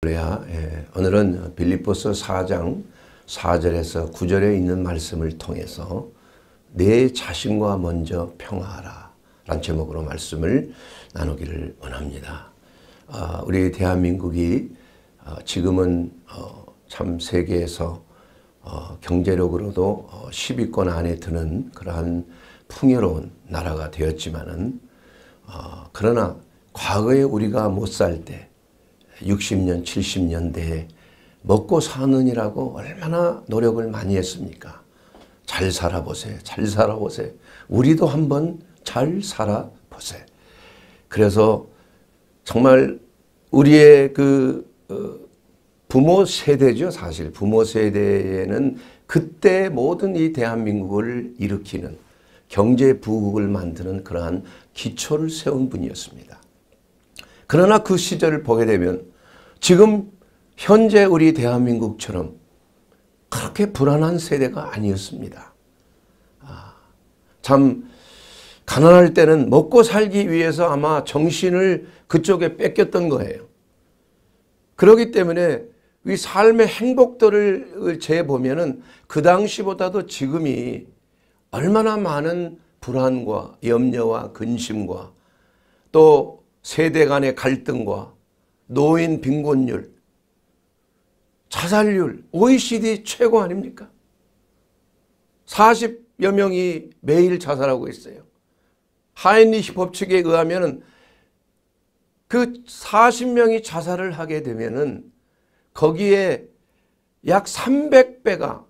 그래야 예, 오늘은 빌립보서 4장 4절에서 9절에 있는 말씀을 통해서 내 자신과 먼저 평화하라 라는 제목으로 말씀을 나누기를 원합니다. 아, 우리 대한민국이 어, 지금은 어, 참 세계에서 어, 경제력으로도 10위권 안에 드는 그러한 풍요로운 나라가 되었지만은 그러나 과거에 우리가 못살때 60년, 70년대에 먹고 사느니라고 얼마나 노력을 많이 했습니까? 잘 살아보세요. 잘 살아보세요. 우리도 한번 잘 살아보세요. 그래서 정말 우리의 그 어, 부모 세대죠. 사실 부모 세대에는 그때 모든 이 대한민국을 일으키는 경제 부국을 만드는 그러한 기초를 세운 분이었습니다. 그러나 그 시절을 보게 되면 지금 현재 우리 대한민국처럼 그렇게 불안한 세대가 아니었습니다. 아, 참 가난할 때는 먹고 살기 위해서 아마 정신을 그쪽에 뺏겼던 거예요. 그렇기 때문에 이 삶의 행복들을 재보면 은그 당시보다도 지금이 얼마나 많은 불안과 염려와 근심과 또 세대 간의 갈등과 노인 빈곤율, 자살률 OECD 최고 아닙니까? 40여 명이 매일 자살하고 있어요. 하인리히 법칙에 의하면 그 40명이 자살을 하게 되면 거기에 약 300배가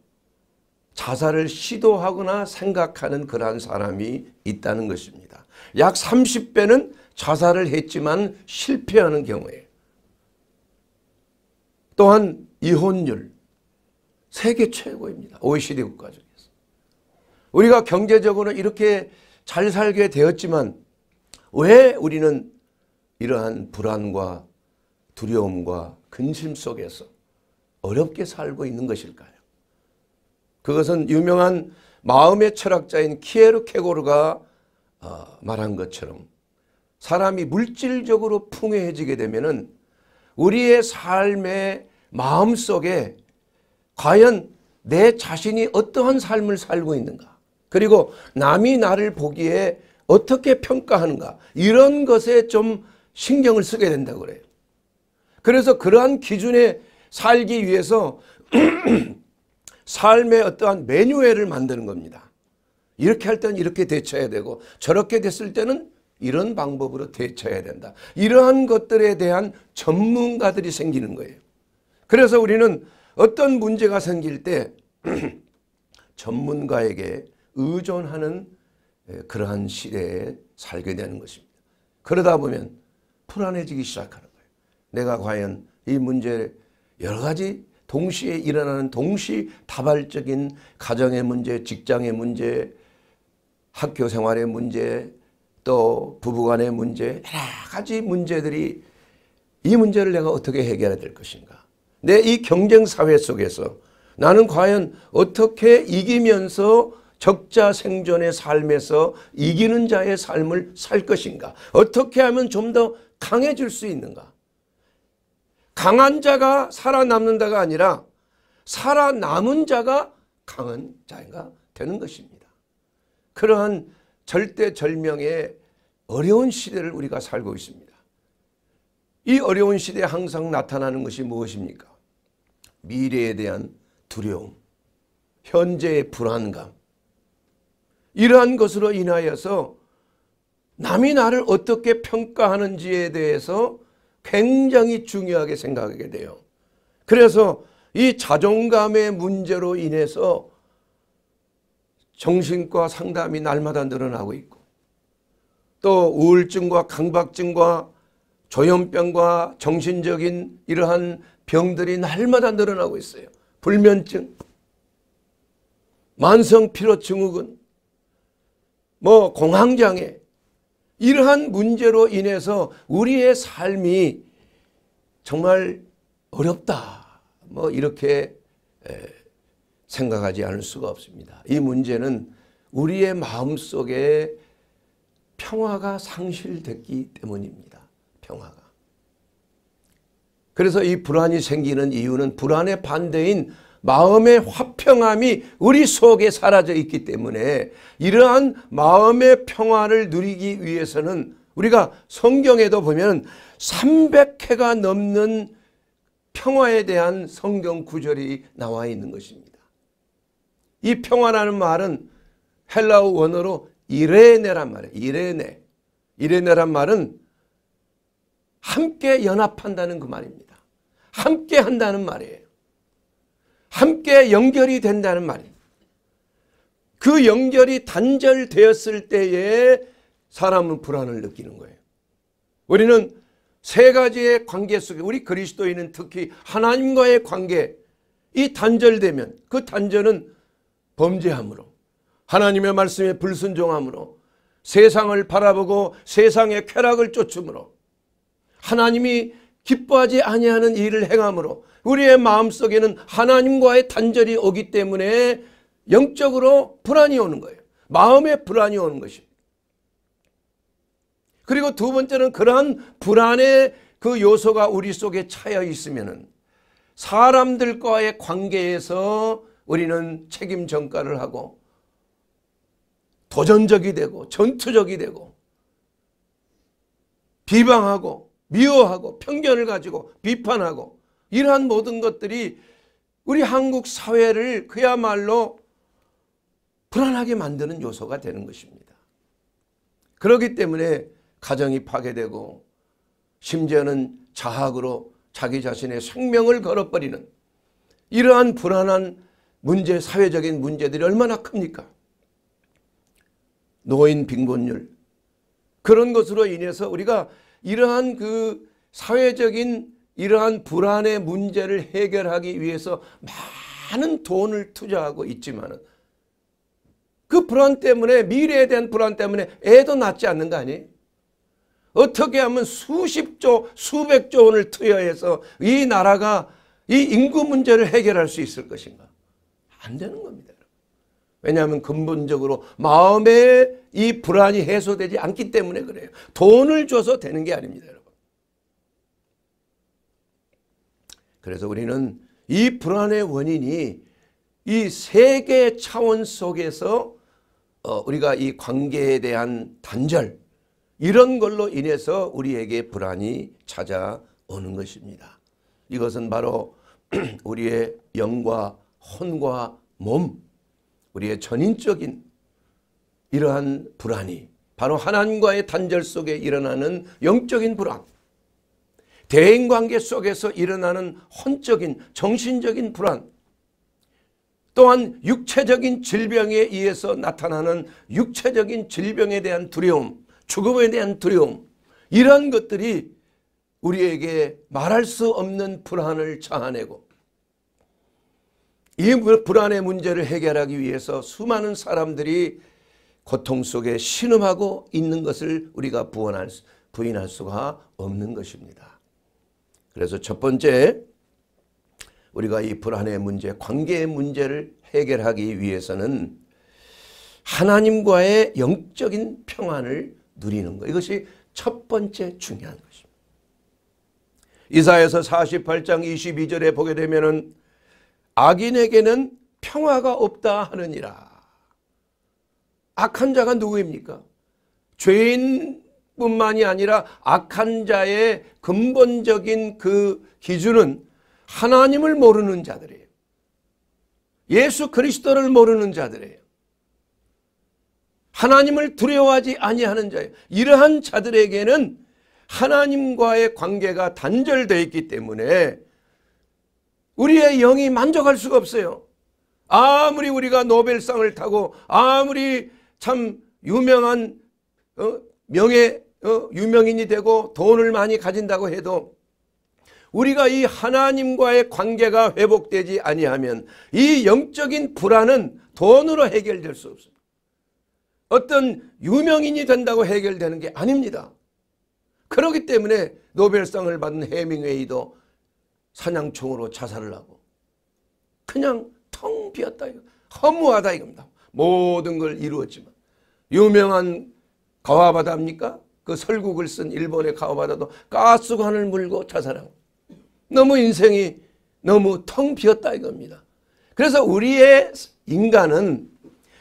자살을 시도하거나 생각하는 그러한 사람이 있다는 것입니다. 약 30배는 자살을 했지만 실패하는 경우에 또한 이혼율 세계 최고입니다. OECD 국가 중에서. 우리가 경제적으로 이렇게 잘 살게 되었지만 왜 우리는 이러한 불안과 두려움과 근심 속에서 어렵게 살고 있는 것일까요? 그것은 유명한 마음의 철학자인 키에르케고르가 어, 말한 것처럼 사람이 물질적으로 풍요해지게 되면은 우리의 삶의 마음속에 과연 내 자신이 어떠한 삶을 살고 있는가 그리고 남이 나를 보기에 어떻게 평가하는가 이런 것에 좀 신경을 쓰게 된다고 그래요. 그래서 그러한 기준에 살기 위해서 삶의 어떠한 매뉴얼을 만드는 겁니다. 이렇게 할 때는 이렇게 대처해야 되고 저렇게 됐을 때는 이런 방법으로 대처해야 된다. 이러한 것들에 대한 전문가들이 생기는 거예요. 그래서 우리는 어떤 문제가 생길 때 전문가에게 의존하는 그러한 시대에 살게 되는 것입니다. 그러다 보면 불안해지기 시작하는 거예요. 내가 과연 이 문제 를 여러 가지 동시에 일어나는 동시다발적인 가정의 문제, 직장의 문제, 학교 생활의 문제, 또 부부간의 문제 여러 가지 문제들이 이 문제를 내가 어떻게 해결해야 될 것인가. 내 이 경쟁 사회 속에서 나는 과연 어떻게 이기면서 적자 생존의 삶에서 이기는 자의 삶을 살 것인가. 어떻게 하면 좀 더 강해질 수 있는가. 강한 자가 살아남는다가 아니라 살아남은 자가 강한 자인가 되는 것입니다. 그러한 절대절명의 어려운 시대를 우리가 살고 있습니다. 이 어려운 시대에 항상 나타나는 것이 무엇입니까? 미래에 대한 두려움, 현재의 불안감. 이러한 것으로 인하여서 남이 나를 어떻게 평가하는지에 대해서 굉장히 중요하게 생각하게 돼요. 그래서 이 자존감의 문제로 인해서 정신과 상담이 날마다 늘어나고 있고 또 우울증과 강박증과 조현병과 정신적인 이러한 병들이 날마다 늘어나고 있어요. 불면증, 만성피로증후군, 뭐 공황장애 이러한 문제로 인해서 우리의 삶이 정말 어렵다. 뭐 이렇게 생각하지 않을 수가 없습니다. 이 문제는 우리의 마음속에 평화가 상실됐기 때문입니다. 평화가. 그래서 이 불안이 생기는 이유는 불안의 반대인 마음의 화평함이 우리 속에 사라져 있기 때문에 이러한 마음의 평화를 누리기 위해서는 우리가 성경에도 보면 300회가 넘는 평화에 대한 성경 구절이 나와 있는 것입니다. 이평화라는 말은 헬라어 원어로 이레네란 말이에요. 이레네. 이레네란 말은 함께 연합한다는 그 말입니다. 함께 한다는 말이에요. 함께 연결이 된다는 말이에요. 그 연결이 단절되었을 때에 사람은 불안을 느끼는 거예요. 우리는 세 가지의 관계 속에 우리 그리스도인은 특히 하나님과의 관계 이 단절되면 그 단절은 범죄함으로 하나님의 말씀에 불순종함으로 세상을 바라보고 세상의 쾌락을 쫓음으로 하나님이 기뻐하지 아니하는 일을 행함으로 우리의 마음속에는 하나님과의 단절이 오기 때문에 영적으로 불안이 오는 거예요. 마음에 불안이 오는 것입니다. 그리고 두 번째는 그러한 불안의 그 요소가 우리 속에 차여 있으면 사람들과의 관계에서 우리는 책임 전가를 하고 도전적이 되고 전투적이 되고 비방하고 미워하고 편견을 가지고 비판하고 이러한 모든 것들이 우리 한국 사회를 그야말로 불안하게 만드는 요소가 되는 것입니다. 그렇기 때문에 가정이 파괴되고 심지어는 자학으로 자기 자신의 생명을 걸어버리는 이러한 불안한 문제, 사회적인 문제들이 얼마나 큽니까? 노인 빈곤율. 그런 것으로 인해서 우리가 이러한 그 사회적인 이러한 불안의 문제를 해결하기 위해서 많은 돈을 투자하고 있지만 그 불안 때문에 미래에 대한 불안 때문에 애도 낳지 않는 거 아니에요? 어떻게 하면 수십조 수백조 원을 투여해서 이 나라가 이 인구 문제를 해결할 수 있을 것인가? 안 되는 겁니다. 왜냐하면 근본적으로 마음에 이 불안이 해소되지 않기 때문에 그래요. 돈을 줘서 되는 게 아닙니다. 여러분. 그래서 우리는 이 불안의 원인이 이 세계 차원 속에서 어, 우리가 이 관계에 대한 단절 이런 걸로 인해서 우리에게 불안이 찾아오는 것입니다. 이것은 바로 우리의 영과 혼과 몸, 우리의 전인적인 이러한 불안이 바로 하나님과의 단절 속에 일어나는 영적인 불안, 대인관계 속에서 일어나는 혼적인 정신적인 불안, 또한 육체적인 질병에 의해서 나타나는 육체적인 질병에 대한 두려움, 죽음에 대한 두려움 이러한 것들이 우리에게 말할 수 없는 불안을 자아내고 이 불안의 문제를 해결하기 위해서 수많은 사람들이 고통 속에 신음하고 있는 것을 우리가 부언할, 부인할 수가 없는 것입니다. 그래서 첫 번째 우리가 이 불안의 문제, 관계의 문제를 해결하기 위해서는 하나님과의 영적인 평안을 누리는 것. 이것이 첫 번째 중요한 것입니다. 이사에서 48장 22절에 보게 되면은 악인에게는 평화가 없다 하느니라. 악한 자가 누구입니까? 죄인뿐만이 아니라 악한 자의 근본적인 그 기준은 하나님을 모르는 자들이에요. 예수 그리스도를 모르는 자들이에요. 하나님을 두려워하지 아니하는 자예요. 이러한 자들에게는 하나님과의 관계가 단절되어 있기 때문에 우리의 영이 만족할 수가 없어요. 아무리 우리가 노벨상을 타고 아무리 참 유명한 어? 명예 어? 유명인이 되고 돈을 많이 가진다고 해도 우리가 이 하나님과의 관계가 회복되지 아니하면 이 영적인 불안은 돈으로 해결될 수없습니 어떤 유명인이 된다고 해결되는 게 아닙니다. 그렇기 때문에 노벨상을 받은 해밍웨이도 사냥총으로 자살을 하고 그냥 텅 비었다 이거 허무하다 이겁니다. 모든 걸 이루었지만 유명한 가와바다입니까? 그 설국을 쓴 일본의 가와바다도 가스관을 물고 자살하고 너무 인생이 너무 텅 비었다 이겁니다. 그래서 우리의 인간은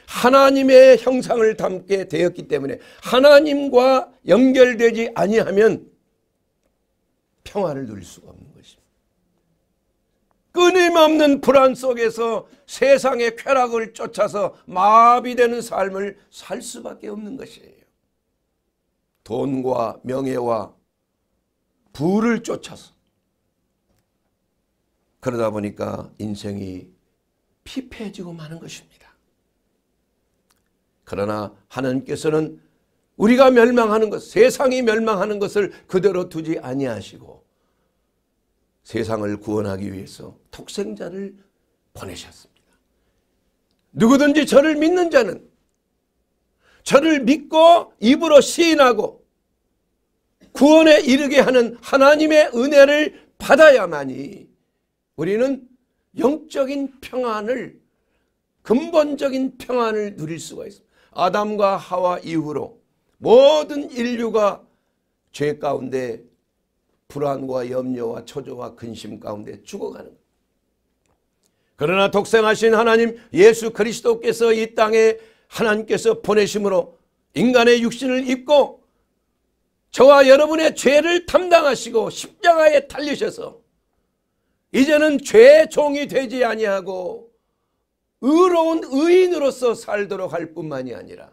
하나님의 형상을 담게 되었기 때문에 하나님과 연결되지 아니하면 평화를 누릴 수가 없는 것입니다. 끊임없는 불안 속에서 세상의 쾌락을 쫓아서 마비되는 삶을 살 수밖에 없는 것이에요. 돈과 명예와 부를 쫓아서 그러다 보니까 인생이 피폐해지고 마는 것입니다. 그러나 하나님께서는 우리가 멸망하는 것, 세상이 멸망하는 것을 그대로 두지 아니하시고 세상을 구원하기 위해서 독생자를 보내셨습니다. 누구든지 저를 믿는 자는 저를 믿고 입으로 시인하고 구원에 이르게 하는 하나님의 은혜를 받아야만이 우리는 영적인 평안을 근본적인 평안을 누릴 수가 있습니다. 아담과 하와 이후로 모든 인류가 죄 가운데 불안과 염려와 초조와 근심 가운데 죽어가는 것. 그러나 독생하신 하나님 예수 그리스도께서 이 땅에 하나님께서 보내심으로 인간의 육신을 입고 저와 여러분의 죄를 담당하시고 십자가에 달리셔서 이제는 죄의 종이 되지 아니하고 의로운 의인으로서 살도록 할 뿐만이 아니라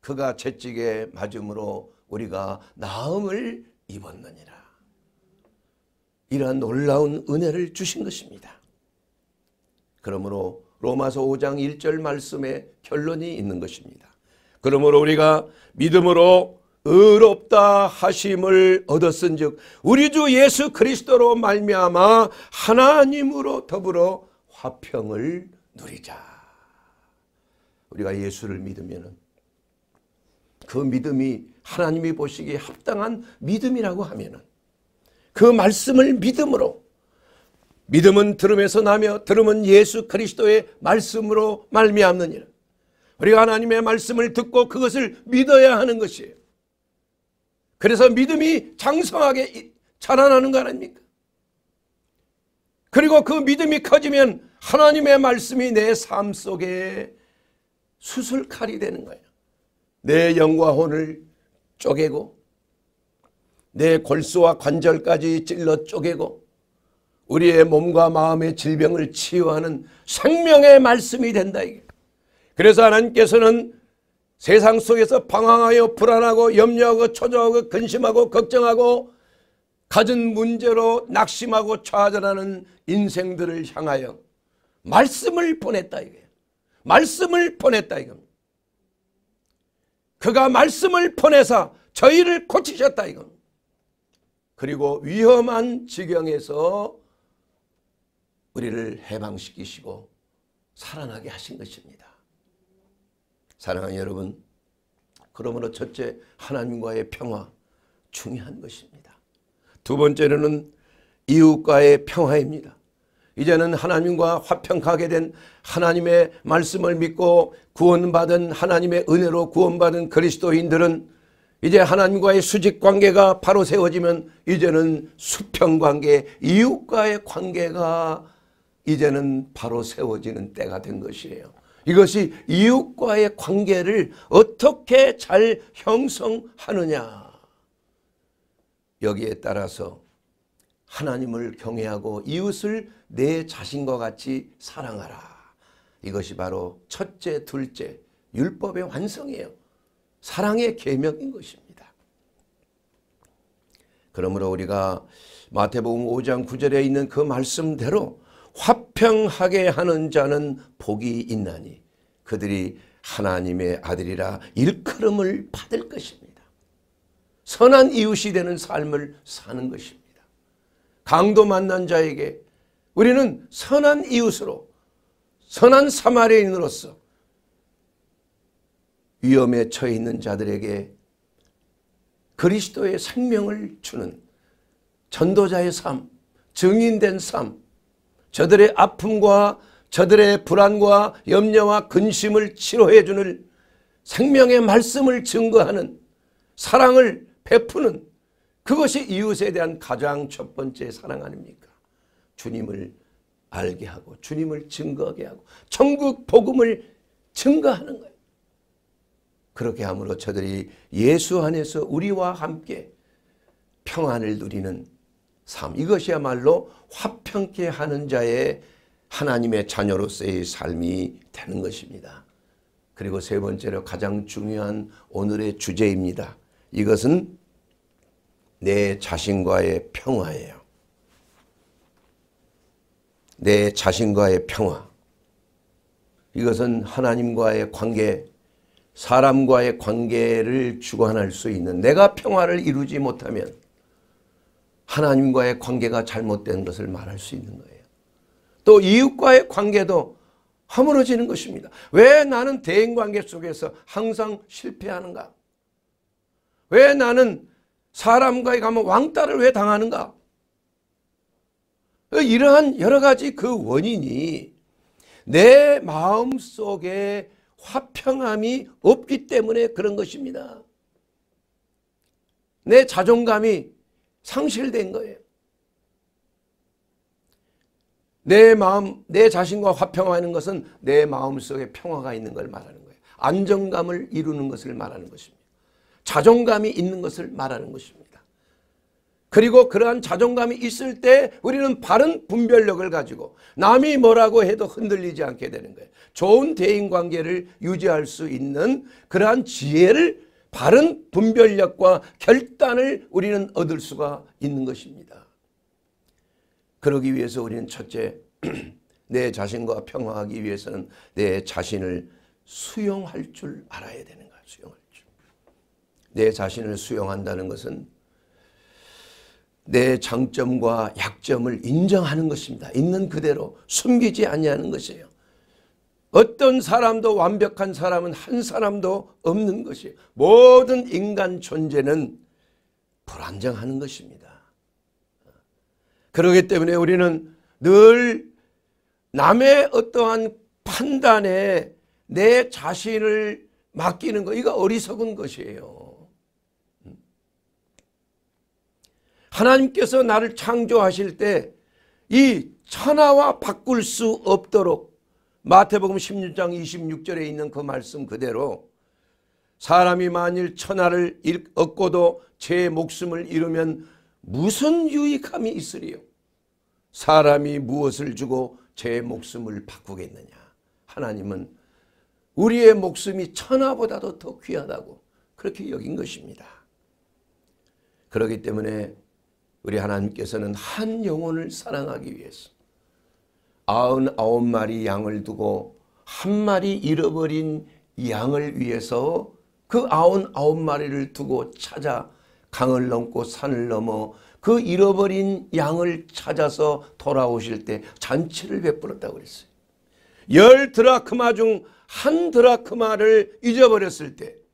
그가 채찍에 맞음으로 우리가 나음을 입었느니라. 이러한 놀라운 은혜를 주신 것입니다. 그러므로 로마서 5장 1절 말씀에 결론이 있는 것입니다. 그러므로 우리가 믿음으로 의롭다 하심을 얻었은즉 우리 주 예수 그리스도로 말미암아 하나님으로 더불어 화평을 누리자. 우리가 예수를 믿으면그 믿음이 하나님이 보시기에 합당한 믿음이라고 하면은 그 말씀을 믿음으로 믿음은 들음에서 나며 들음은 예수 그리스도의 말씀으로 말미암는 일. 우리가 하나님의 말씀을 듣고 그것을 믿어야 하는 것이에요. 그래서 믿음이 장성하게 자라나는 거 아닙니까? 그리고 그 믿음이 커지면 하나님의 말씀이 내 삶 속에 수술칼이 되는 거예요. 내 영과 혼을 쪼개고 내 골수와 관절까지 찔러 쪼개고 우리의 몸과 마음의 질병을 치유하는 생명의 말씀이 된다 이게. 그래서 하나님께서는 세상 속에서 방황하여 불안하고 염려하고 초조하고 근심하고 걱정하고 가진 문제로 낙심하고 좌절하는 인생들을 향하여 말씀을 보냈다 이게. 말씀을 보냈다 이겁 그가 말씀을 보내사 저희를 고치셨다 이겁 그리고 위험한 지경에서 우리를 해방시키시고 살아나게 하신 것입니다. 사랑하는 여러분 그러므로 첫째 하나님과의 평화 중요한 것입니다. 두 번째로는 이웃과의 평화입니다. 이제는 하나님과 화평하게 된 하나님의 말씀을 믿고 구원받은 하나님의 은혜로 구원받은 그리스도인들은 이제 하나님과의 수직 관계가 바로 세워지면 이제는 수평 관계, 이웃과의 관계가 이제는 바로 세워지는 때가 된 것이에요. 이것이 이웃과의 관계를 어떻게 잘 형성하느냐. 여기에 따라서 하나님을 경외하고 이웃을 내 자신과 같이 사랑하라. 이것이 바로 첫째, 둘째 율법의 완성이에요. 사랑의 계명인 것입니다. 그러므로 우리가 마태복음 5장 9절에 있는 그 말씀대로 화평하게 하는 자는 복이 있나니 그들이 하나님의 아들이라 일컬음을 받을 것입니다. 선한 이웃이 되는 삶을 사는 것입니다. 강도 만난 자에게 우리는 선한 이웃으로 선한 사마리인으로서 위험에 처해 있는 자들에게 그리스도의 생명을 주는 전도자의 삶, 증인된 삶, 저들의 아픔과 저들의 불안과 염려와 근심을 치료해 주는 생명의 말씀을 증거하는 사랑을 베푸는 그것이 이웃에 대한 가장 첫 번째 사랑 아닙니까? 주님을 알게 하고 주님을 증거하게 하고 천국 복음을 증거하는 거예요. 그렇게 함으로 저들이 예수 안에서 우리와 함께 평안을 누리는 삶 이것이야말로 화평케 하는 자의 하나님의 자녀로서의 삶이 되는 것입니다. 그리고 세 번째로 가장 중요한 오늘의 주제입니다. 이것은 내 자신과의 평화예요. 내 자신과의 평화. 이것은 하나님과의 관계 사람과의 관계를 주관할 수 있는 내가 평화를 이루지 못하면 하나님과의 관계가 잘못된 것을 말할 수 있는 거예요. 또 이웃과의 관계도 허물어지는 것입니다. 왜 나는 대인관계 속에서 항상 실패하는가? 왜 나는 사람과의 가면 왕따를 왜 당하는가? 이러한 여러 가지 그 원인이 내 마음 속에 화평함이 없기 때문에 그런 것입니다. 내 자존감이 상실된 거예요. 내 마음, 내 자신과 화평하는 것은 내 마음속에 평화가 있는 걸 말하는 거예요. 안정감을 이루는 것을 말하는 것입니다. 자존감이 있는 것을 말하는 것입니다. 그리고 그러한 자존감이 있을 때 우리는 바른 분별력을 가지고 남이 뭐라고 해도 흔들리지 않게 되는 거예요. 좋은 대인관계를 유지할 수 있는 그러한 지혜를 바른 분별력과 결단을 우리는 얻을 수가 있는 것입니다. 그러기 위해서 우리는 첫째 내 자신과 평화하기 위해서는 내 자신을 수용할 줄 알아야 되는 거예요. 수용할 줄. 내 자신을 수용한다는 것은 내 장점과 약점을 인정하는 것입니다. 있는 그대로 숨기지 아니하는 것이에요. 어떤 사람도 완벽한 사람은 한 사람도 없는 것이 모든 인간 존재는 불안정하는 것입니다. 그러기 때문에 우리는 늘 남의 어떠한 판단에 내 자신을 맡기는 거 이거 어리석은 것이에요. 하나님께서 나를 창조하실 때 이 천하와 바꿀 수 없도록 마태복음 16장 26절에 있는 그 말씀 그대로 사람이 만일 천하를 얻고도 제 목숨을 잃으면 무슨 유익함이 있으리요? 사람이 무엇을 주고 제 목숨을 바꾸겠느냐? 하나님은 우리의 목숨이 천하보다도 더 귀하다고 그렇게 여긴 것입니다. 그렇기 때문에 우리 하나님께서는 한 영혼을 사랑하기 위해서 아흔아홉 마리 양을 두고 한 마리 잃어버린 양을 위해서 그 아흔아홉 마리를 두고 찾아 강을 넘고 산을 넘어 그 잃어버린 양을 찾아서 돌아오실 때 잔치를 베풀었다고 그랬어요. 열 드라크마 중 한 드라크마를 잊어버렸을 때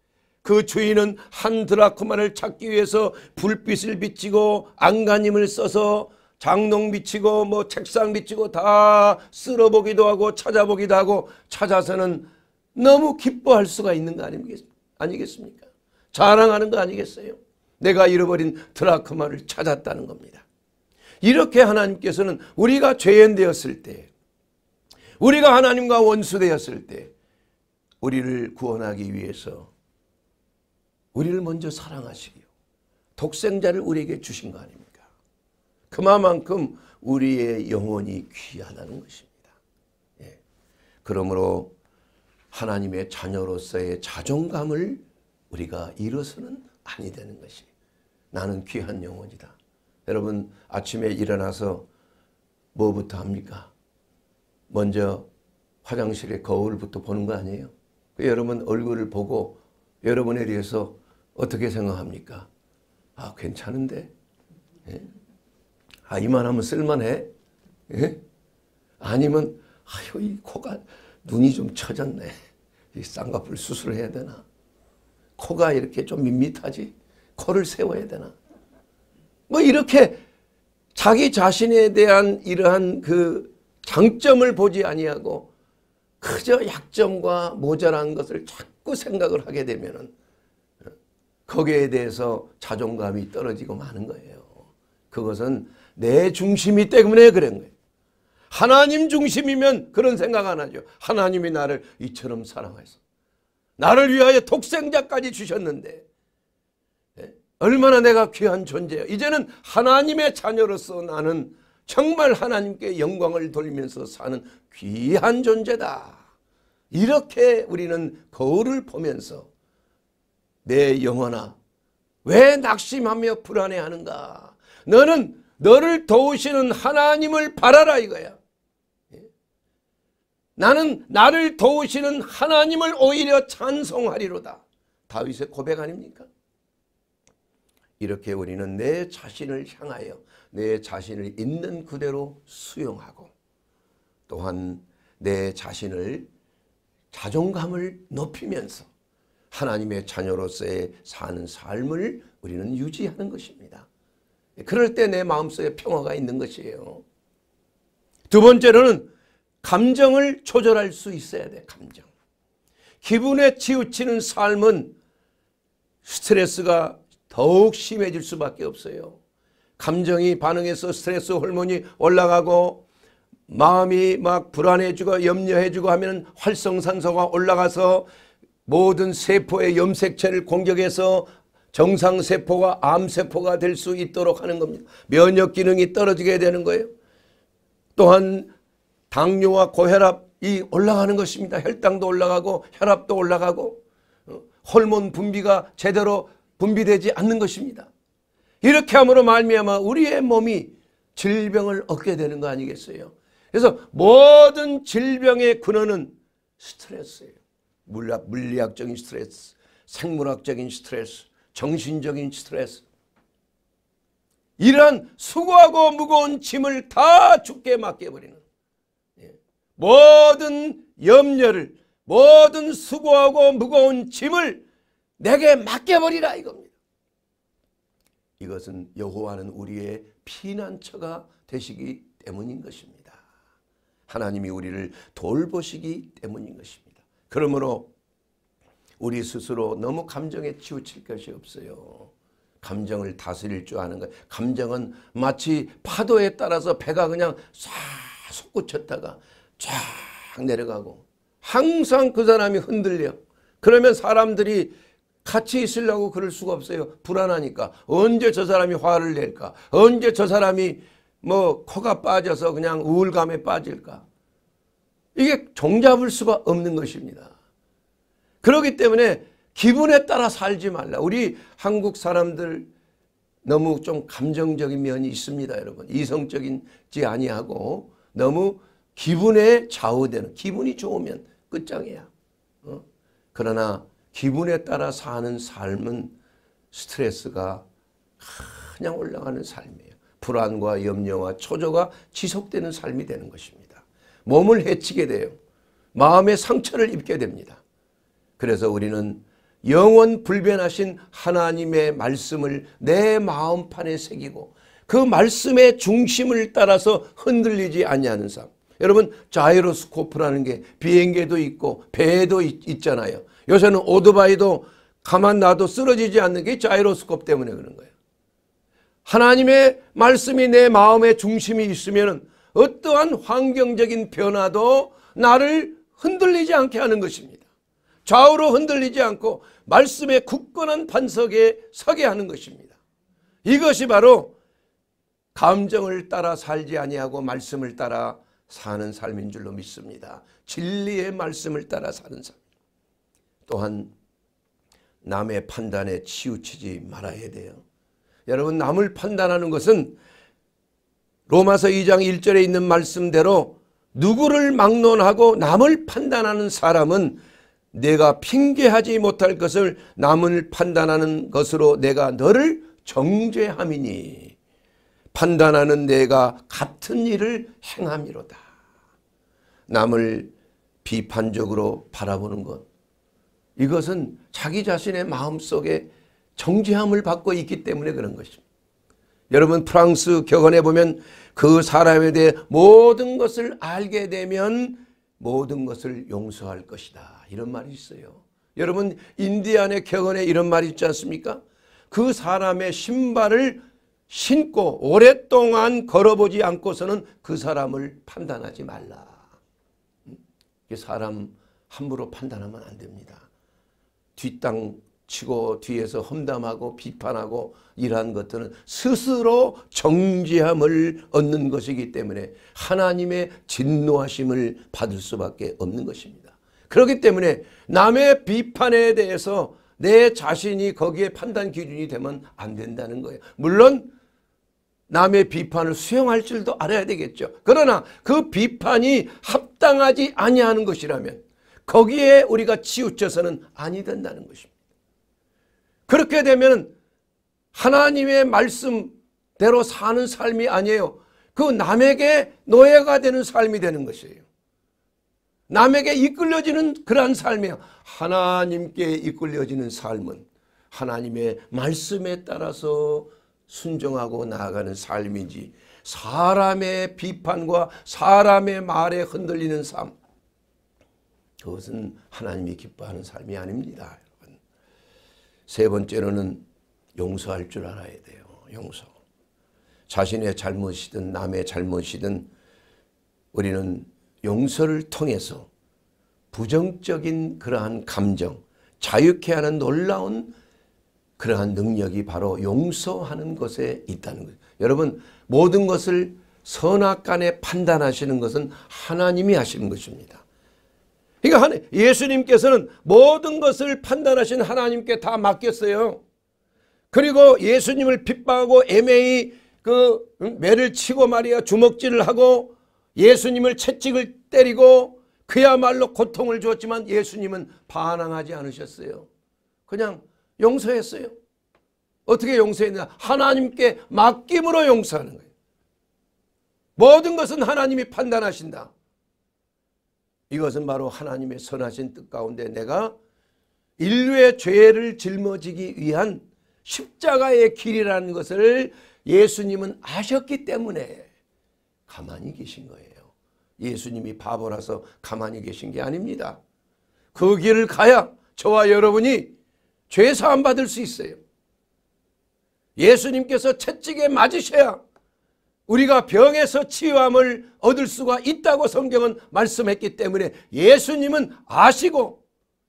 그 주인은 한 드라크만을 찾기 위해서 불빛을 비치고 안간힘을 써서 장롱 비치고 뭐 책상 비치고 다 쓸어보기도 하고 찾아보기도 하고 찾아서는 너무 기뻐할 수가 있는 거 아니겠습니까? 자랑하는 거 아니겠어요? 내가 잃어버린 드라크마를 찾았다는 겁니다. 이렇게 하나님께서는 우리가 죄인되었을 때 우리가 하나님과 원수되었을 때 우리를 구원하기 위해서 우리를 먼저 사랑하시기요. 독생자를 우리에게 주신 거 아닙니까? 그만큼 우리의 영혼이 귀하다는 것입니다. 예. 그러므로 하나님의 자녀로서의 자존감을 우리가 잃어서는 아니 되는 것이 나는 귀한 영혼이다. 여러분 아침에 일어나서 뭐부터 합니까? 먼저 화장실에 거울부터 보는 거 아니에요? 그 여러분 얼굴을 보고 여러분에 대해서 어떻게 생각합니까? 아, 괜찮은데? 예? 아, 이만하면 쓸만해? 예? 아니면, 아휴, 이 코가, 눈이 좀 처졌네. 이 쌍꺼풀 수술해야 되나? 코가 이렇게 좀 밋밋하지? 코를 세워야 되나? 뭐 이렇게 자기 자신에 대한 이러한 그 장점을 보지 아니하고 그저 약점과 모자란 것을 자꾸 생각을 하게 되면은 거기에 대해서 자존감이 떨어지고 마는 거예요. 그것은 내 중심이 때문에 그런 거예요. 하나님 중심이면 그런 생각 안 하죠. 하나님이 나를 이처럼 사랑하서 나를 위하여 독생자까지 주셨는데 예? 얼마나 내가 귀한 존재예요. 이제는 하나님의 자녀로서 나는 정말 하나님께 영광을 돌리면서 사는 귀한 존재다. 이렇게 우리는 거울을 보면서 내 영혼아 왜 낙심하며 불안해하는가 너는 너를 도우시는 하나님을 바라라 이거야 예? 나는 나를 도우시는 하나님을 오히려 찬송하리로다 다윗의 고백 아닙니까 이렇게 우리는 내 자신을 향하여 내 자신을 있는 그대로 수용하고 또한 내 자신을 자존감을 높이면서 하나님의 자녀로서의 사는 삶을 우리는 유지하는 것입니다. 그럴 때 내 마음속에 평화가 있는 것이에요. 두 번째로는 감정을 조절할 수 있어야 돼. 감정. 기분에 치우치는 삶은 스트레스가 더욱 심해질 수밖에 없어요. 감정이 반응해서 스트레스 호르몬이 올라가고 마음이 막 불안해지고 염려해지고 하면 활성산소가 올라가서 모든 세포의 염색체를 공격해서 정상세포가 암세포가 될 수 있도록 하는 겁니다. 면역 기능이 떨어지게 되는 거예요. 또한 당뇨와 고혈압이 올라가는 것입니다. 혈당도 올라가고 혈압도 올라가고 어, 호르몬 분비가 제대로 분비되지 않는 것입니다. 이렇게 함으로 말미암아 우리의 몸이 질병을 얻게 되는 거 아니겠어요? 그래서 모든 질병의 근원은 스트레스예요. 물리학, 물리학적인 스트레스, 생물학적인 스트레스, 정신적인 스트레스. 이러한 수고하고 무거운 짐을 다 죽게 맡겨버리는 예, 모든 염려를 모든 수고하고 무거운 짐을 내게 맡겨버리라 이겁니다. 이것은 여호와는 우리의 피난처가 되시기 때문인 것입니다. 하나님이 우리를 돌보시기 때문인 것입니다. 그러므로 우리 스스로 너무 감정에 치우칠 것이 없어요. 감정을 다스릴 줄 아는 것. 감정은 마치 파도에 따라서 배가 그냥 싹 솟구쳤다가 쫙 내려가고 항상 그 사람이 흔들려. 그러면 사람들이 같이 있으려고 그럴 수가 없어요. 불안하니까. 언제 저 사람이 화를 낼까? 언제 저 사람이 뭐 코가 빠져서 그냥 우울감에 빠질까? 이게 종잡을 수가 없는 것입니다. 그렇기 때문에 기분에 따라 살지 말라. 우리 한국 사람들 너무 좀 감정적인 면이 있습니다. 여러분. 이성적인지 아니하고 너무 기분에 좌우되는 기분이 좋으면 끝장이야. 어? 그러나 기분에 따라 사는 삶은 스트레스가 그냥 올라가는 삶이에요. 불안과 염려와 초조가 지속되는 삶이 되는 것입니다. 몸을 해치게 돼요. 마음의 상처를 입게 됩니다. 그래서 우리는 영원 불변하신 하나님의 말씀을 내 마음판에 새기고 그 말씀의 중심을 따라서 흔들리지 아니하는 삶. 여러분 자이로스코프라는 게비행기도 있고 배에도 있, 잖아요 요새는 오토바이도 가만 놔도 쓰러지지 않는 게 자이로스코프 때문에 그런 거예요. 하나님의 말씀이 내 마음의 중심이 있으면 어떠한 환경적인 변화도 나를 흔들리지 않게 하는 것입니다. 좌우로 흔들리지 않고 말씀의 굳건한 반석에 서게 하는 것입니다. 이것이 바로 감정을 따라 살지 아니하고 말씀을 따라 사는 삶인 줄로 믿습니다. 진리의 말씀을 따라 사는 삶. 또한 남의 판단에 치우치지 말아야 돼요. 여러분 남을 판단하는 것은 로마서 2장 1절에 있는 말씀대로 누구를 막론하고 남을 판단하는 사람은 내가 핑계하지 못할 것을 남을 판단하는 것으로 내가 너를 정죄함이니 판단하는 내가 같은 일을 행함이로다. 남을 비판적으로 바라보는 것 이것은 자기 자신의 마음속에 정죄함을 받고 있기 때문에 그런 것입니다. 여러분 프랑스 격언에 보면 그 사람에 대해 모든 것을 알게 되면 모든 것을 용서할 것이다. 이런 말이 있어요. 여러분 인디안의 격언에 이런 말이 있지 않습니까? 그 사람의 신발을 신고 오랫동안 걸어보지 않고서는 그 사람을 판단하지 말라. 그 사람 함부로 판단하면 안 됩니다. 뒷땅 치고 뒤에서 험담하고 비판하고 이러한 것들은 스스로 정지함을 얻는 것이기 때문에 하나님의 진노하심을 받을 수밖에 없는 것입니다. 그렇기 때문에 남의 비판에 대해서 내 자신이 거기에 판단 기준이 되면 안 된다는 거예요. 물론 남의 비판을 수용할 줄도 알아야 되겠죠. 그러나 그 비판이 합당하지 아니하는 것이라면 거기에 우리가 치우쳐서는 아니 된다는 것입니다. 그렇게 되면 하나님의 말씀대로 사는 삶이 아니에요. 그 남에게 노예가 되는 삶이 되는 것이에요. 남에게 이끌려지는 그러한 삶이에요. 하나님께 이끌려지는 삶은 하나님의 말씀에 따라서 순종하고 나아가는 삶이지 사람의 비판과 사람의 말에 흔들리는 삶 그것은 하나님이 기뻐하는 삶이 아닙니다. 세 번째로는 용서할 줄 알아야 돼요. 용서. 자신의 잘못이든 남의 잘못이든 우리는 용서를 통해서 부정적인 그러한 감정, 자유케 하는 놀라운 그러한 능력이 바로 용서하는 것에 있다는 거예요. 여러분 모든 것을 선악 간에 판단하시는 것은 하나님이 하시는 것입니다. 그러니까 예수님께서는 모든 것을 판단하신 하나님께 다 맡겼어요. 그리고 예수님을 핍박하고 애매히 그 매를 치고 말이야 주먹질을 하고 예수님을 채찍을 때리고 그야말로 고통을 주었지만 예수님은 반항하지 않으셨어요. 그냥 용서했어요. 어떻게 용서했냐? 하나님께 맡김으로 용서하는 거예요. 모든 것은 하나님이 판단하신다. 이것은 바로 하나님의 선하신 뜻 가운데 내가 인류의 죄를 짊어지기 위한 십자가의 길이라는 것을 예수님은 아셨기 때문에 가만히 계신 거예요. 예수님이 바보라서 가만히 계신 게 아닙니다. 그 길을 가야 저와 여러분이 죄 사함 받을 수 있어요. 예수님께서 채찍에 맞으셔야 우리가 병에서 치유함을 얻을 수가 있다고 성경은 말씀했기 때문에 예수님은 아시고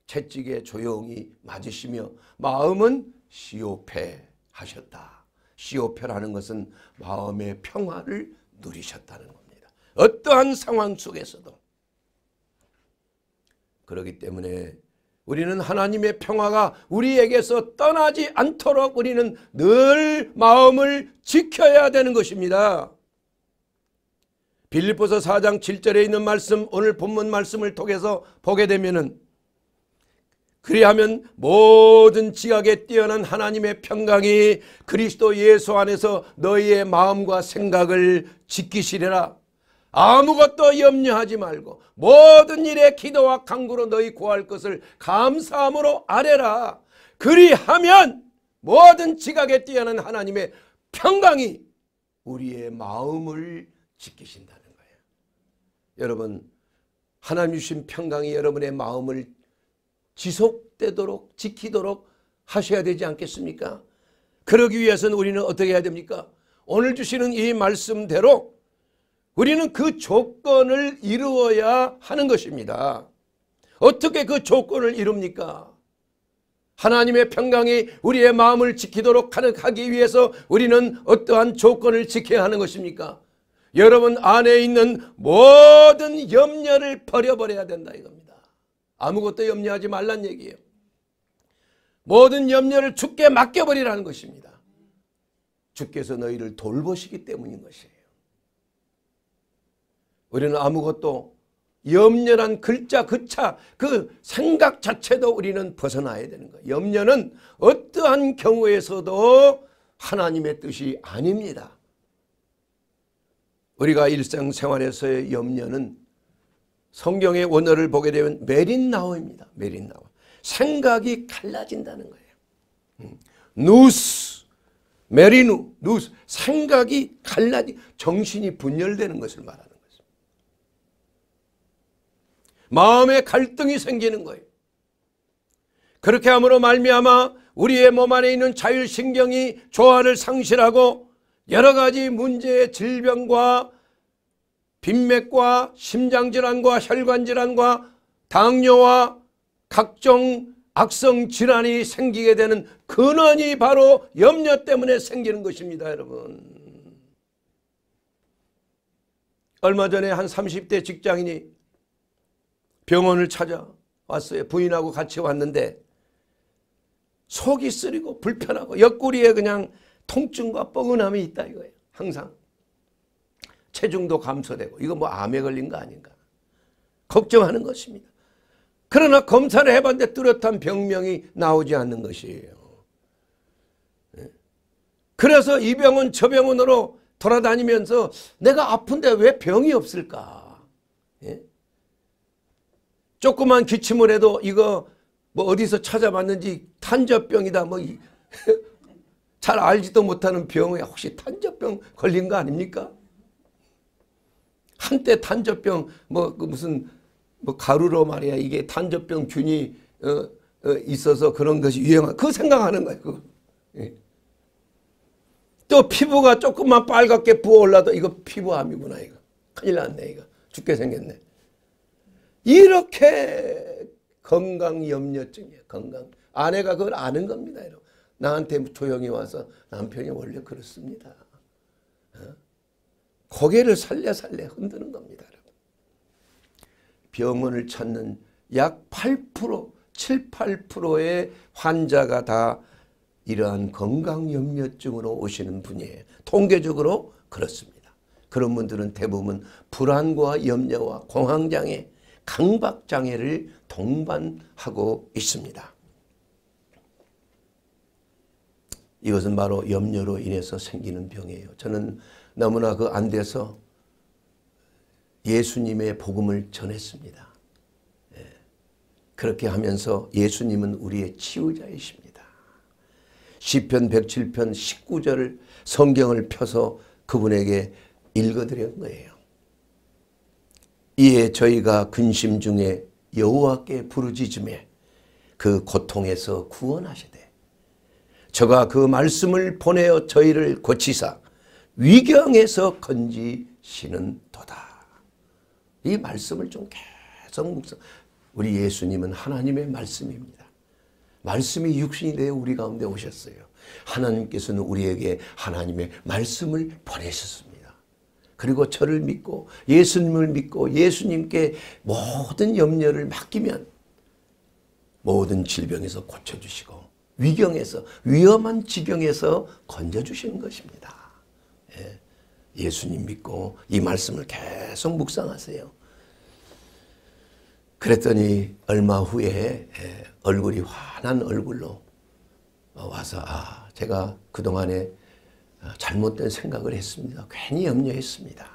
채찍에 조용히 맞으시며 마음은 시오페 하셨다. 시오페라는 것은 마음의 평화를 누리셨다는 겁니다. 어떠한 상황 속에서도 그렇기 때문에 우리는 하나님의 평화가 우리에게서 떠나지 않도록 우리는 늘 마음을 지켜야 되는 것입니다. 빌립보서 4장 7절에 있는 말씀 오늘 본문 말씀을 통해서 보게 되면은 그리하면 모든 지각에 뛰어난 하나님의 평강이 그리스도 예수 안에서 너희의 마음과 생각을 지키시리라. 아무것도 염려하지 말고 모든 일에 기도와 강구로 너희 구할 것을 감사함으로 아뢰라. 그리하면 모든 지각에 뛰어난 하나님의 평강이 우리의 마음을 지키신다는 거예요. 여러분 하나님 주신 평강이 여러분의 마음을 지속되도록 지키도록 하셔야 되지 않겠습니까? 그러기 위해서는 우리는 어떻게 해야 됩니까? 오늘 주시는 이 말씀대로 우리는 그 조건을 이루어야 하는 것입니다. 어떻게 그 조건을 이룹니까? 하나님의 평강이 우리의 마음을 지키도록 하기 위해서 우리는 어떠한 조건을 지켜야 하는 것입니까? 여러분 안에 있는 모든 염려를 버려버려야 된다 이겁니다. 아무것도 염려하지 말란 얘기예요. 모든 염려를 죽게 맡겨버리라는 것입니다. 주께서 너희를 돌보시기 때문인 것이에요. 우리는 아무것도 염려란 글자 그차 그 생각 자체도 우리는 벗어나야 되는 거예요. 염려는 어떠한 경우에서도 하나님의 뜻이 아닙니다. 우리가 일상생활에서의 염려는 성경의 원어를 보게 되면 메린나오입니다. 메린나오. 생각이 갈라진다는 거예요. 음. 누스, 메리누, 누스. 생각이 갈라지 정신이 분열되는 것을 말하는 마음에 갈등이 생기는 거예요. 그렇게 함으로 말미암아 우리의 몸 안에 있는 자율신경이 조화를 상실하고 여러 가지 문제의 질병과 빈맥과 심장질환과 혈관질환과 당뇨와 각종 악성 질환이 생기게 되는 근원이 바로 염려 때문에 생기는 것입니다 여러분. 얼마 전에 한 30대 직장인이 병원을 찾아왔어요. 부인하고 같이 왔는데 속이 쓰리고 불편하고 옆구리에 그냥 통증과 뻐근함이 있다 이거예요. 항상. 체중도 감소되고 이거 뭐 암에 걸린 거 아닌가. 걱정하는 것입니다. 그러나 검사를 해봤는데 뚜렷한 병명이 나오지 않는 것이에요. 예? 그래서 이 병원 저 병원으로 돌아다니면서 내가 아픈데 왜 병이 없을까. 조그만 기침을 해도 이거 뭐 어디서 찾아봤는지 탄저병이다 뭐 잘 알지도 못하는 병에 혹시 탄저병 걸린 거 아닙니까? 한때 탄저병 뭐 그 무슨 뭐 가루로 말이야 이게 탄저병 균이 어, 어 있어서 그런 것이 유행한 그 생각하는 거예요. 그거. 예. 또 피부가 조금만 빨갛게 부어올라도 이거 피부암이구나 이거 큰일 났네 이거 죽게 생겼네. 이렇게 건강 염려증이에요. 건강. 아내가 그걸 아는 겁니다. 여러분. 나한테 조용히 와서 남편이 원래 그렇습니다. 어? 고개를 살려살려 흔드는 겁니다. 병원을 찾는 약 8%, 7, 8%의 환자가 다 이러한 건강염려증으로 오시는 분이에요. 통계적으로 그렇습니다. 그런 분들은 대부분 불안과 염려와 공황장애 강박장애를 동반하고 있습니다. 이것은 바로 염려로 인해서 생기는 병이에요. 저는 너무나 그 안 돼서 예수님의 복음을 전했습니다. 예. 그렇게 하면서 예수님은 우리의 치유자이십니다. 시편 107편 1 9절 성경을 펴서 그분에게 읽어드린 거예요. 이에 저희가 근심 중에 여호와께 부르짖음에 그 고통에서 구원하시되 저가 그 말씀을 보내어 저희를 고치사 위경에서 건지시는 도다. 이 말씀을 좀 계속 묵상. 우리 예수님은 하나님의 말씀입니다. 말씀이 육신이 되어 우리 가운데 오셨어요. 하나님께서는 우리에게 하나님의 말씀을 보내셨습니다. 그리고 저를 믿고 예수님을 믿고 예수님께 모든 염려를 맡기면 모든 질병에서 고쳐주시고 위경에서 위험한 지경에서 건져주시는 것입니다. 예. 수님 믿고 이 말씀을 계속 묵상하세요. 그랬더니 얼마 후에 예, 얼굴이 환한 얼굴로 와서 아 제가 그동안에 어, 잘못된 생각을 했습니다. 괜히 염려했습니다.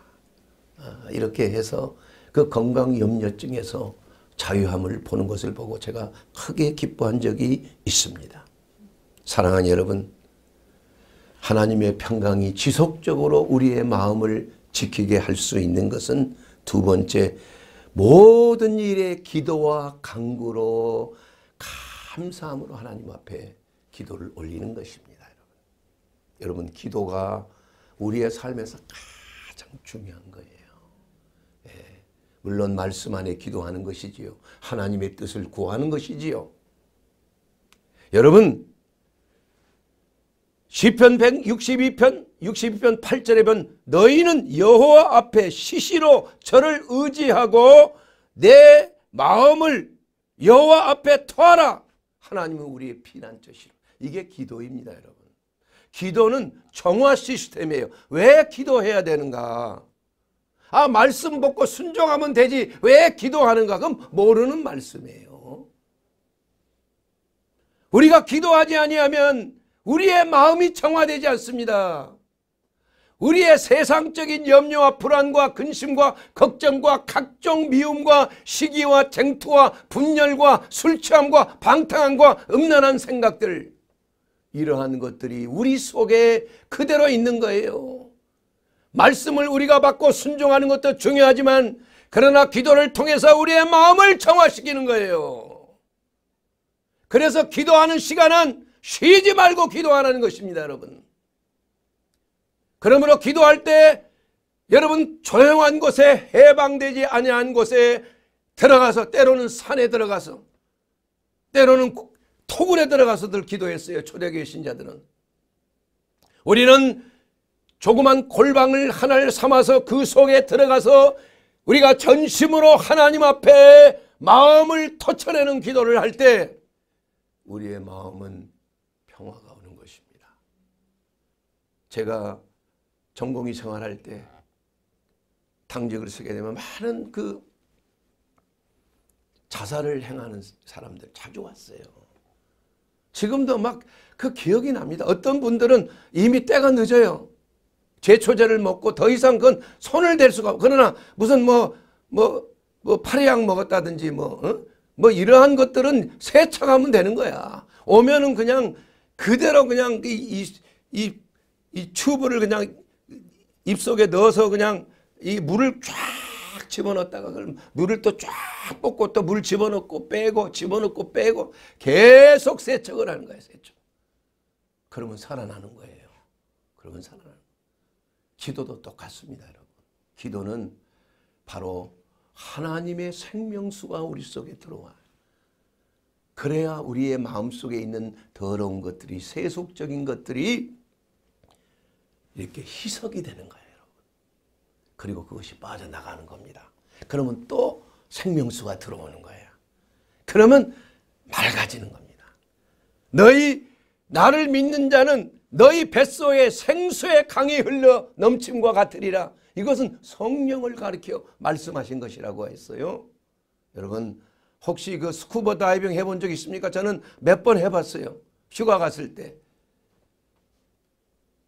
어, 이렇게 해서 그 건강 염려증에서 자유함을 보는 것을 보고 제가 크게 기뻐한 적이 있습니다. 사랑하는 여러분, 하나님의 평강이 지속적으로 우리의 마음을 지키게 할 수 있는 것은 두 번째, 모든 일에 기도와 강구로 감사함으로 하나님 앞에 기도를 올리는 것입니다. 여러분 기도가 우리의 삶에서 가장 중요한 거예요. 예. 물론 말씀 안에 기도하는 것이지요. 하나님의 뜻을 구하는 것이지요. 여러분 시편 162편 62편 8절에 본 너희는 여호와 앞에 시시로 저를 의지하고 내 마음을 여호와 앞에 토하라. 하나님은 우리의 피난처시라. 이게 기도입니다, 여러분. 기도는 정화 시스템이에요. 왜 기도해야 되는가? 아 말씀 먹고 순종하면 되지 왜 기도하는가? 그럼 모르는 말씀이에요. 우리가 기도하지 아니하면 우리의 마음이 정화되지 않습니다. 우리의 세상적인 염려와 불안과 근심과 걱정과 각종 미움과 시기와 쟁투와 분열과 술취함과 방탕함과 음란한 생각들 이러한 것들이 우리 속에 그대로 있는 거예요. 말씀을 우리가 받고 순종하는 것도 중요하지만 그러나 기도를 통해서 우리의 마음을 정화시키는 거예요. 그래서 기도하는 시간은 쉬지 말고 기도하라는 것입니다 여러분. 그러므로 기도할 때 여러분 조용한 곳에 해방되지 아니한 곳에 들어가서 때로는 산에 들어가서 때로는 토굴에 들어가서들 기도했어요. 초대교회 신자들은. 우리는 조그만 골방을 하나를 삼아서 그 속에 들어가서 우리가 전심으로 하나님 앞에 마음을 터쳐내는 기도를 할 때 우리의 마음은 평화가 오는 것입니다. 제가 전공이 생활할 때 당직을 쓰게 되면 많은 그 자살을 행하는 사람들 자주 왔어요. 지금도 막 그 기억이 납니다. 어떤 분들은 이미 때가 늦어요. 제초제를 먹고 더 이상 그건 손을 댈 수가 없고 그러나 무슨 뭐 뭐뭐 파리약 먹었다든지 뭐뭐 어? 뭐 이러한 것들은 세척하면 되는 거야. 오면은 그냥 그대로 그냥 이 이 이, 이 튜브를 그냥 입속에 넣어서 그냥 이 물을 쫙 집어넣었다가 그걸 물을 또 쫙 뽑고 또 물 집어넣고 빼고 집어넣고 빼고 계속 세척을 하는 거예요. 세척. 그러면 살아나는 거예요. 그러면 살아나는 거예요. 기도도 똑같습니다. 여러분. 기도는 바로 하나님의 생명수가 우리 속에 들어와 그래야 우리의 마음속에 있는 더러운 것들이 세속적인 것들이 이렇게 희석이 되는 거예요. 그리고 그것이 빠져나가는 겁니다. 그러면 또 생명수가 들어오는 거예요. 그러면 맑아지는 겁니다. 너희 나를 믿는 자는 너희 뱃속에 생수의 강이 흘러 넘침과 같으리라. 이것은 성령을 가리켜 말씀하신 것이라고 했어요. 여러분 혹시 그 스쿠버 다이빙 해본 적 있습니까? 저는 몇 번 해봤어요. 휴가 갔을 때.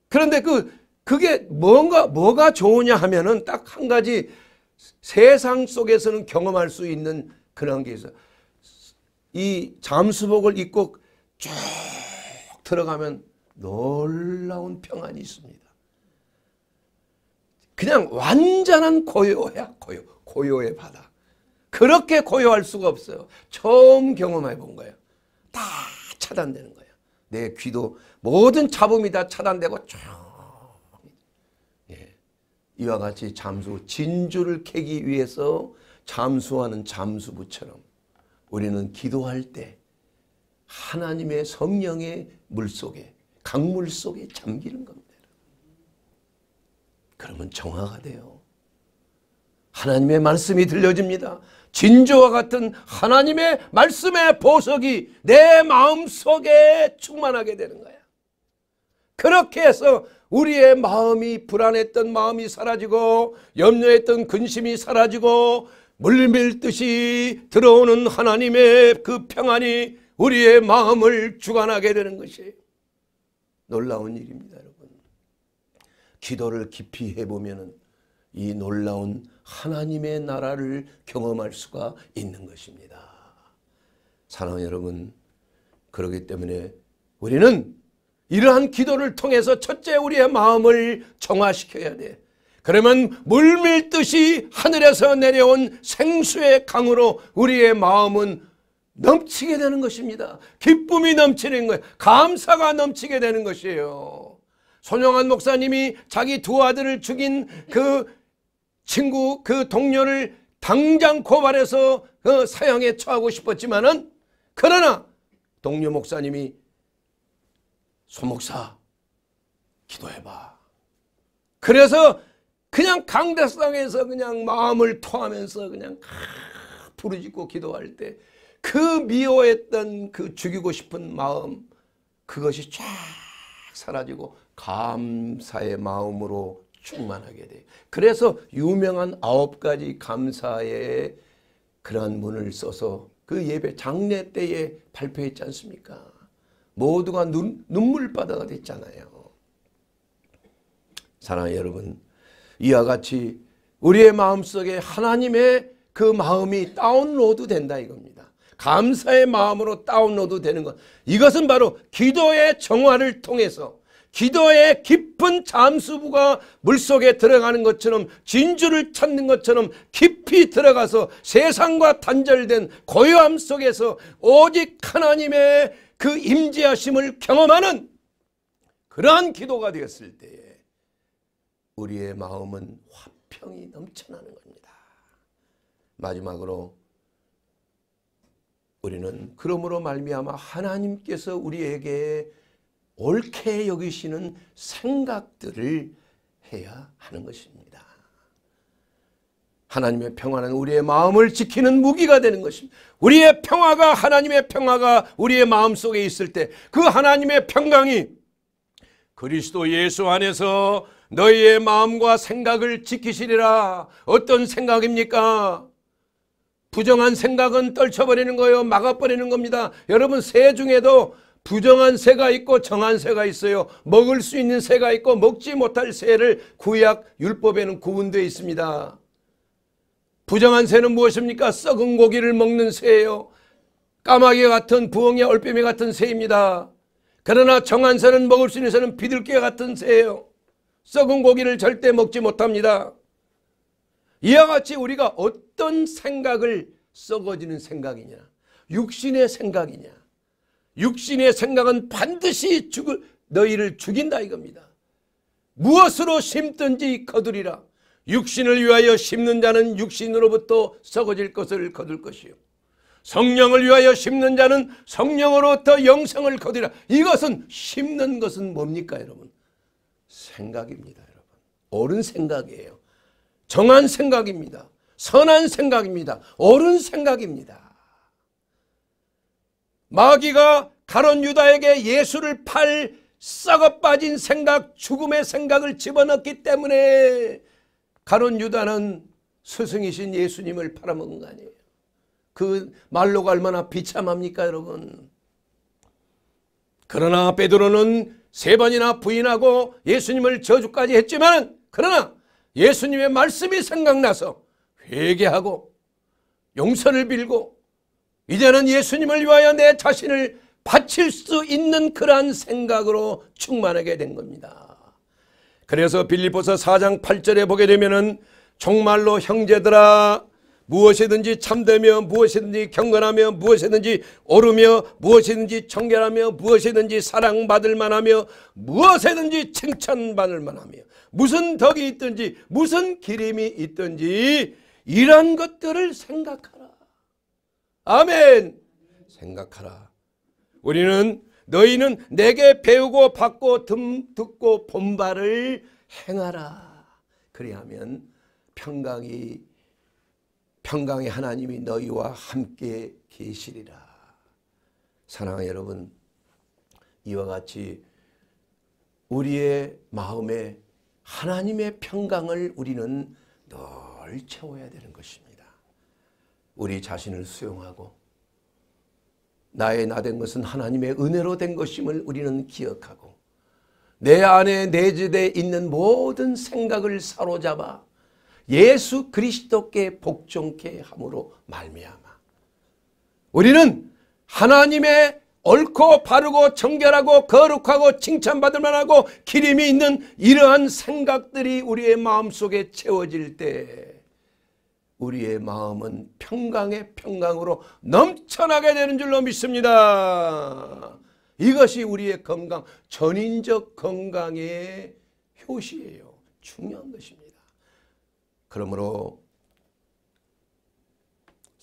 그런데 그 그게 뭔가 뭐가 좋으냐 하면은 딱 한 가지 세상 속에서는 경험할 수 있는 그런 게 있어. 이 잠수복을 입고 쭉 들어가면 놀라운 평안이 있습니다. 그냥 완전한 고요야 고요 고요의 바다. 그렇게 고요할 수가 없어요. 처음 경험해 본 거예요. 다 차단되는 거예요. 내 귀도 모든 잡음이 다 차단되고 쭉 이와 같이 잠수 진주를 캐기 위해서 잠수하는 잠수부처럼 우리는 기도할 때 하나님의 성령의 물속에 강물 속에 잠기는 겁니다. 그러면 정화가 돼요. 하나님의 말씀이 들려집니다. 진주와 같은 하나님의 말씀의 보석이 내 마음속에 충만하게 되는 거야. 그렇게 해서 우리의 마음이 불안했던 마음이 사라지고 염려했던 근심이 사라지고 물밀듯이 들어오는 하나님의 그 평안이 우리의 마음을 주관하게 되는 것이 놀라운 일입니다 여러분 기도를 깊이 해보면 이 놀라운 하나님의 나라를 경험할 수가 있는 것입니다 사랑하는 여러분 그러기 때문에 우리는 이러한 기도를 통해서 첫째 우리의 마음을 정화시켜야 돼. 그러면 물밀듯이 하늘에서 내려온 생수의 강으로 우리의 마음은 넘치게 되는 것입니다. 기쁨이 넘치는 거예요. 감사가 넘치게 되는 것이에요. 손영환 목사님이 자기 두 아들을 죽인 그 친구, 그 동료를 당장 고발해서 그 사형에 처하고 싶었지만은 그러나 동료 목사님이 소목사 기도해봐. 그래서 그냥 강대상에서 그냥 마음을 토하면서 그냥 부르짖고 기도할 때 그 미워했던 그 죽이고 싶은 마음 그것이 쫙 사라지고 감사의 마음으로 충만하게 돼 그래서 유명한 아홉 가지 감사의 그러 문을 써서 그 예배 장례 때에 발표했지 않습니까? 모두가 눈, 눈물바다가 됐잖아요. 사랑하는 여러분 이와 같이 우리의 마음속에 하나님의 그 마음이 다운로드 된다 이겁니다. 감사의 마음으로 다운로드 되는 것. 이것은 바로 기도의 정화를 통해서 기도의 깊은 잠수부가 물속에 들어가는 것처럼 진주를 찾는 것처럼 깊이 들어가서 세상과 단절된 고요함 속에서 오직 하나님의 그 임재하심을 경험하는 그러한 기도가 되었을 때에 우리의 마음은 화평이 넘쳐나는 겁니다. 마지막으로 우리는 그러므로 말미암아 하나님께서 우리에게 옳게 여기시는 생각들을 해야 하는 것입니다. 하나님의 평안은 우리의 마음을 지키는 무기가 되는 것입니다. 우리의 평화가 하나님의 평화가 우리의 마음속에 있을 때 그 하나님의 평강이 그리스도 예수 안에서 너희의 마음과 생각을 지키시리라. 어떤 생각입니까? 부정한 생각은 떨쳐버리는 거예요. 막아버리는 겁니다. 여러분 새 중에도 부정한 새가 있고 정한 새가 있어요. 먹을 수 있는 새가 있고 먹지 못할 새를 구약 율법에는 구분되어 있습니다. 부정한 새는 무엇입니까? 썩은 고기를 먹는 새예요. 까마귀 같은 부엉이 얼빼미 같은 새입니다. 그러나 정한 새는 먹을 수 있는 새는 비둘기 같은 새예요. 썩은 고기를 절대 먹지 못합니다. 이와 같이 우리가 어떤 생각을 썩어지는 생각이냐 육신의 생각이냐 육신의 생각은 반드시 죽을 너희를 죽인다 이겁니다. 무엇으로 심든지 거두리라. 육신을 위하여 심는 자는 육신으로부터 썩어질 것을 거둘 것이요. 성령을 위하여 심는 자는 성령으로부터 영생을 거두라. 이것은 심는 것은 뭡니까 여러분? 생각입니다 여러분. 옳은 생각이에요. 정한 생각입니다. 선한 생각입니다. 옳은 생각입니다. 마귀가 가론 유다에게 예수를 팔 썩어 빠진 생각, 죽음의 생각을 집어넣기 때문에 가론 유다는 스승이신 예수님을 팔아먹은 거 아니에요. 그 말로가 얼마나 비참합니까 여러분. 그러나 베드로는 세 번이나 부인하고 예수님을 저주까지 했지만 그러나 예수님의 말씀이 생각나서 회개하고 용서를 빌고 이제는 예수님을 위하여 내 자신을 바칠 수 있는 그러한 생각으로 충만하게 된 겁니다. 그래서 빌리보서 4장 8절에 보게 되면은 정말로 형제들아 무엇이든지 참되며 무엇이든지 경건하며 무엇이든지 오르며 무엇이든지 청결하며 무엇이든지 사랑받을 만하며 무엇이든지 칭찬받을 만하며 무슨 덕이 있든지 무슨 기림이 있든지 이런 것들을 생각하라. 아멘. 생각하라. 우리는 너희는 내게 배우고 받고 듣고 본 바를 행하라. 그리하면 평강이 평강의 하나님이 너희와 함께 계시리라. 사랑하 여러분 이와 같이 우리의 마음에 하나님의 평강을 우리는 늘 채워야 되는 것입니다. 우리 자신을 수용하고 나의 나 된 것은 하나님의 은혜로 된 것임을 우리는 기억하고 내 안에 내재되어 있는 모든 생각을 사로잡아 예수 그리스도께 복종케 함으로 말미암아 우리는 하나님의 옳고 바르고 정결하고 거룩하고 칭찬받을 만하고 기림이 있는 이러한 생각들이 우리의 마음속에 채워질 때 우리의 마음은 평강의 평강으로 넘쳐나게 되는 줄로 믿습니다. 이것이 우리의 건강, 전인적 건강의 효시예요. 중요한 것입니다. 그러므로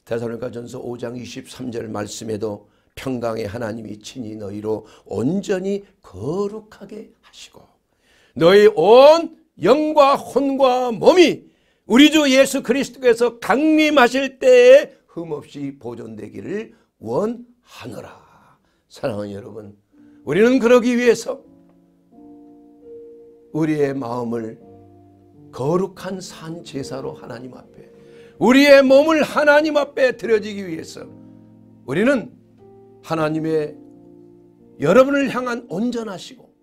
대사로니까 전서 5장 23절 말씀에도 평강의 하나님이 친히 너희로 온전히 거룩하게 하시고 너희 온 영과 혼과 몸이 우리 주 예수 그리스도께서 강림하실 때에 흠없이 보존되기를 원하노라. 사랑하는 여러분 우리는 그러기 위해서 우리의 마음을 거룩한 산 제사로 하나님 앞에 우리의 몸을 하나님 앞에 드려지기 위해서 우리는 하나님의 여러분을 향한 온전하시고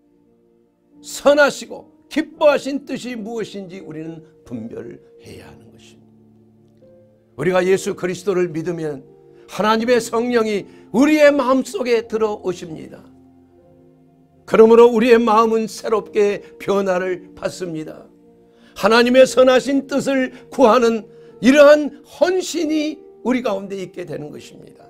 선하시고 기뻐하신 뜻이 무엇인지 우리는 분별해야 하는 것입니다. 우리가 예수 그리스도를 믿으면 하나님의 성령이 우리의 마음속에 들어오십니다. 그러므로 우리의 마음은 새롭게 변화를 받습니다. 하나님의 선하신 뜻을 구하는 이러한 헌신이 우리 가운데 있게 되는 것입니다.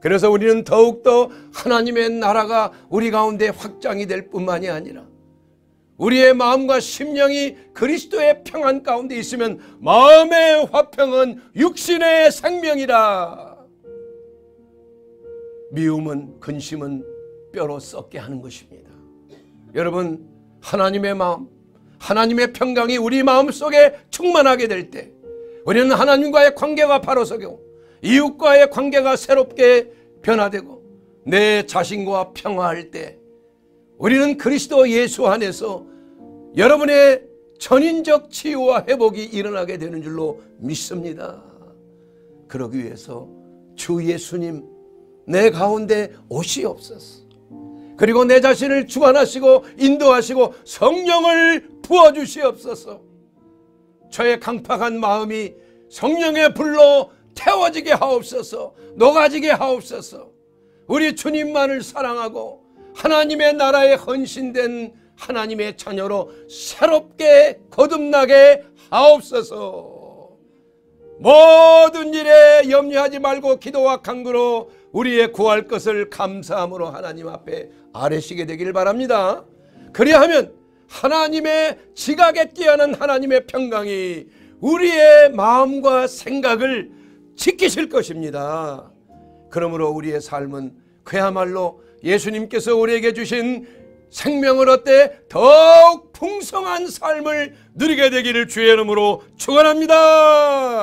그래서 우리는 더욱더 하나님의 나라가 우리 가운데 확장이 될 뿐만이 아니라 우리의 마음과 심령이 그리스도의 평안 가운데 있으면 마음의 화평은 육신의 생명이라. 미움은 근심은 뼈로 썩게 하는 것입니다. 여러분 하나님의 마음 하나님의 평강이 우리 마음속에 충만하게 될 때 우리는 하나님과의 관계가 바로 서고 이웃과의 관계가 새롭게 변화되고 내 자신과 평화할 때 우리는 그리스도 예수 안에서 여러분의 전인적 치유와 회복이 일어나게 되는 줄로 믿습니다. 그러기 위해서 주 예수님 내 가운데 옷이 없었서 그리고 내 자신을 주관하시고 인도하시고 성령을 부어주시옵소서. 저의 강팍한 마음이 성령의 불로 태워지게 하옵소서. 녹아지게 하옵소서. 우리 주님만을 사랑하고 하나님의 나라에 헌신된 하나님의 자녀로 새롭게 거듭나게 하옵소서. 모든 일에 염려하지 말고 기도와 간구로 우리의 구할 것을 감사함으로 하나님 앞에 아뢰시게 되길 바랍니다. 그리하면 하나님의 지각에 뛰어난 하나님의 평강이 우리의 마음과 생각을 지키실 것입니다. 그러므로 우리의 삶은 그야말로 예수님께서 우리에게 주신 생명을 얻되 더욱 풍성한 삶을 누리게 되기를 주의 이름으로 축원합니다.